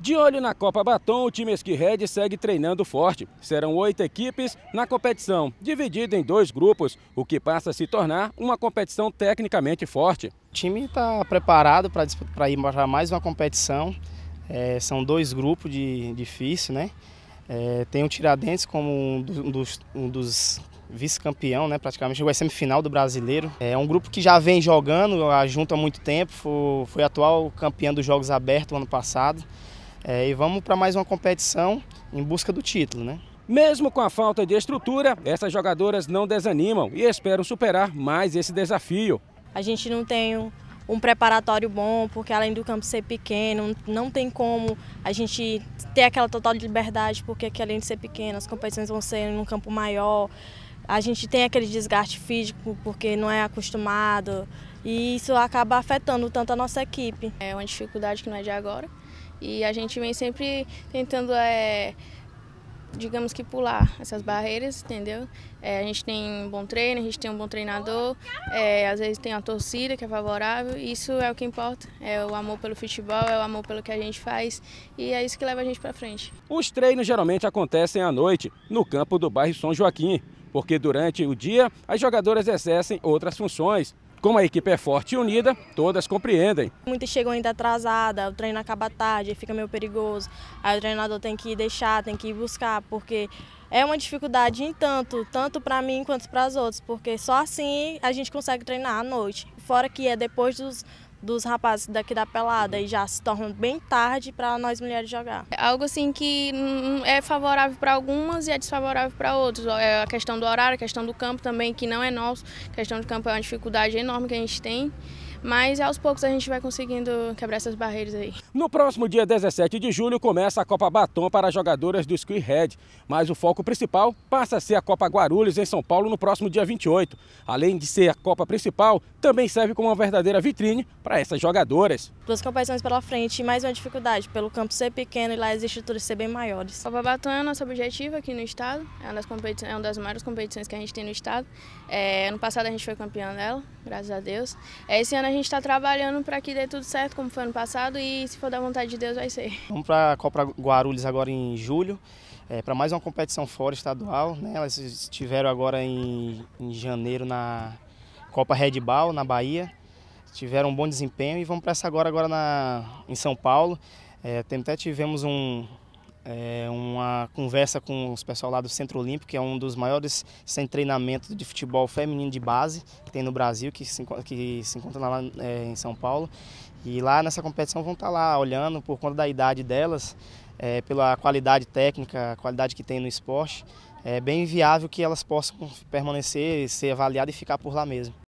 De olho na Copa Batom, o time Esqui segue treinando forte. Serão oito equipes na competição, dividida em dois grupos, o que passa a se tornar uma competição tecnicamente forte. O time está preparado para ir para mais uma competição. É, são dois grupos de difícil, né? É, tem o Tiradentes como um dos, um dos vice-campeão, né? Praticamente o à semifinal do brasileiro. É um grupo que já vem jogando junto há muito tempo, foi, foi atual campeão dos Jogos Abertos ano passado. É, e vamos para mais uma competição em busca do título, né? Mesmo com a falta de estrutura, essas jogadoras não desanimam e esperam superar mais esse desafio. A gente não tem um, um preparatório bom, porque além do campo ser pequeno, não tem como a gente ter aquela total liberdade, porque aqui, além de ser pequeno, as competições vão ser em um campo maior. A gente tem aquele desgaste físico, porque não é acostumado, e isso acaba afetando tanto a nossa equipe. É uma dificuldade que não é de agora. E a gente vem sempre tentando, é, digamos que, pular essas barreiras, entendeu? É, a gente tem um bom treino, a gente tem um bom treinador, é, às vezes tem a torcida que é favorável, isso é o que importa. É o amor pelo futebol, é o amor pelo que a gente faz e é isso que leva a gente para frente. Os treinos geralmente acontecem à noite, no campo do bairro São Joaquim, porque durante o dia as jogadoras exercem outras funções, como a equipe é forte e unida, todas compreendem. Muitas chegam ainda atrasadas, o treino acaba tarde, fica meio perigoso. Aí o treinador tem que deixar, tem que ir buscar, porque é uma dificuldade em tanto, tanto para mim quanto para as outras, porque só assim a gente consegue treinar à noite. Fora que é depois dos, dos rapazes daqui da pelada uhum. e já se tornam bem tarde para nós mulheres jogar. É algo assim que hum, é favorável para algumas e é desfavorável para outros. É a questão do horário, a questão do campo também que não é nosso. A questão do campo é uma dificuldade enorme que a gente tem. Mas aos poucos a gente vai conseguindo quebrar essas barreiras aí. No próximo dia 17 de julho começa a Copa Batom para jogadoras do Squid Red, mas o foco principal passa a ser a Copa Guarulhos em São Paulo no próximo dia 28. Além de ser a Copa principal, também serve como uma verdadeira vitrine para essas jogadoras. Duas competições pela frente e mais uma dificuldade, pelo campo ser pequeno e lá as estruturas ser bem maiores. Copa Batom é o nosso objetivo aqui no estado, é uma das, é uma das maiores competições que a gente tem no estado. É, ano passado a gente foi campeã dela, graças a Deus. É, esse ano a gente está trabalhando para que dê tudo certo, como foi ano passado, e se for da vontade de Deus, vai ser. Vamos para a Copa Guarulhos agora em julho, é, para mais uma competição fora estadual. Né? Elas estiveram agora em, em janeiro na Copa Red Bull, na Bahia. Tiveram um bom desempenho e vamos para essa agora, agora na, em São Paulo. É, até tivemos um, é, uma conversa com os pessoal lá do Centro Olímpico, que é um dos maiores centros de treinamento de futebol feminino de base que tem no Brasil, que se, que se encontra lá é, em São Paulo. E lá nessa competição vão estar tá lá olhando por conta da idade delas, é, pela qualidade técnica, a qualidade que tem no esporte. É bem viável que elas possam permanecer, ser avaliadas e ficar por lá mesmo.